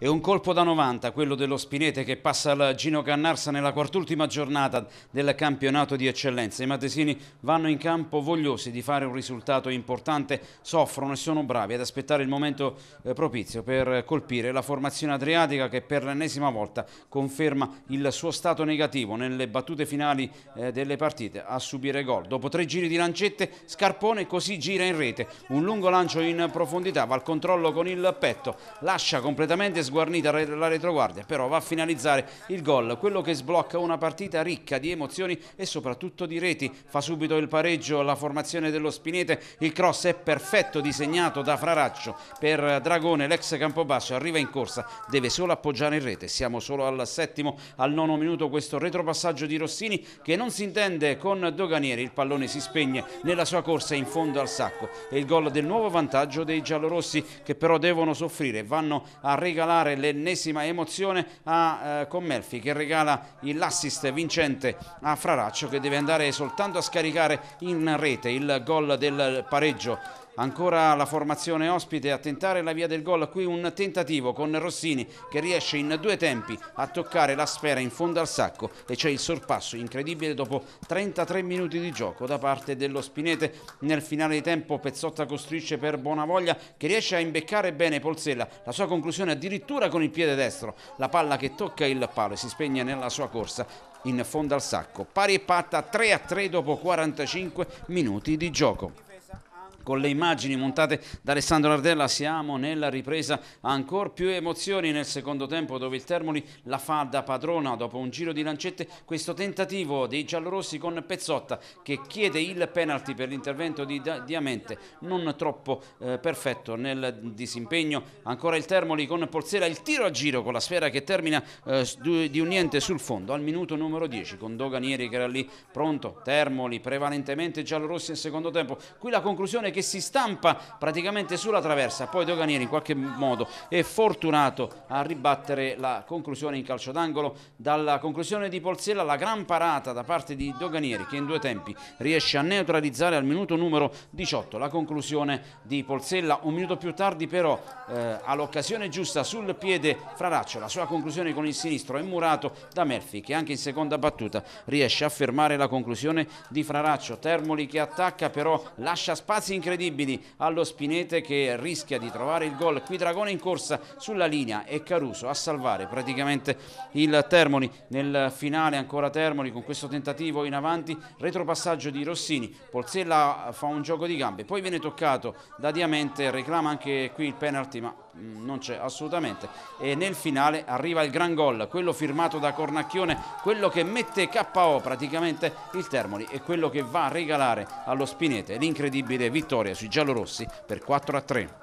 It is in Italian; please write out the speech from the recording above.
È un colpo da 90 quello dello Spinete che passa al Gino Cannarsa nella quart'ultima giornata del campionato di eccellenza. I matesini vanno in campo vogliosi di fare un risultato importante, soffrono e sono bravi ad aspettare il momento eh, propizio per colpire la formazione adriatica che per l'ennesima volta conferma il suo stato negativo nelle battute finali eh, delle partite a subire gol. Dopo tre giri di lancette Scarpone così gira in rete, un lungo lancio in profondità, va al controllo con il petto, lascia completamente sguarnita la retroguardia, però va a finalizzare il gol, quello che sblocca una partita ricca di emozioni e soprattutto di reti. Fa subito il pareggio la formazione dello Spinete, il cross è perfetto disegnato da Fraraccio per Dragone, l'ex Campobasso arriva in corsa, deve solo appoggiare in rete, siamo solo al settimo, al nono minuto questo retropassaggio di Rossini che non si intende con Doganieri, il pallone si spegne nella sua corsa in fondo al sacco e il gol del nuovo vantaggio dei giallorossi che però devono soffrire, vanno a regalare provare l'ennesima emozione a eh, Commelfi che regala l'assist vincente a Fraraccio che deve andare soltanto a scaricare in rete il gol del pareggio Ancora la formazione ospite a tentare la via del gol, qui un tentativo con Rossini che riesce in due tempi a toccare la sfera in fondo al sacco e c'è il sorpasso incredibile dopo 33 minuti di gioco da parte dello Spinete. Nel finale di tempo Pezzotta costruisce per Bonavoglia che riesce a imbeccare bene Polsella, la sua conclusione addirittura con il piede destro, la palla che tocca il palo e si spegne nella sua corsa in fondo al sacco. Pari e patta 3 a 3 dopo 45 minuti di gioco con le immagini montate da Alessandro Ardella siamo nella ripresa ancora più emozioni nel secondo tempo dove il Termoli la fa da padrona dopo un giro di lancette questo tentativo dei giallorossi con Pezzotta che chiede il penalty per l'intervento di Diamente non troppo eh, perfetto nel disimpegno ancora il Termoli con Porzera il tiro a giro con la sfera che termina eh, di un niente sul fondo al minuto numero 10 con Doganieri che era lì pronto Termoli prevalentemente giallorossi nel secondo tempo qui la conclusione che che si stampa praticamente sulla traversa, poi Doganieri in qualche modo è fortunato a ribattere la conclusione in calcio d'angolo. Dalla conclusione di Polzella la gran parata da parte di Doganieri che in due tempi riesce a neutralizzare al minuto numero 18 la conclusione di Polzella Un minuto più tardi però eh, all'occasione giusta sul piede Fraraccio, la sua conclusione con il sinistro è murato da Murphy che anche in seconda battuta riesce a fermare la conclusione di Fraraccio. Termoli che attacca però lascia spazi in incredibili allo Spinete che rischia di trovare il gol. Qui Dragone in corsa sulla linea e Caruso a salvare praticamente il Termoli. Nel finale ancora Termoli con questo tentativo in avanti, retropassaggio di Rossini. Polzella fa un gioco di gambe, poi viene toccato da Diamente, reclama anche qui il penalty ma Mm, non c'è assolutamente e nel finale arriva il gran gol, quello firmato da Cornacchione, quello che mette KO praticamente il Termoli e quello che va a regalare allo Spinete l'incredibile vittoria sui giallorossi per 4 a 3.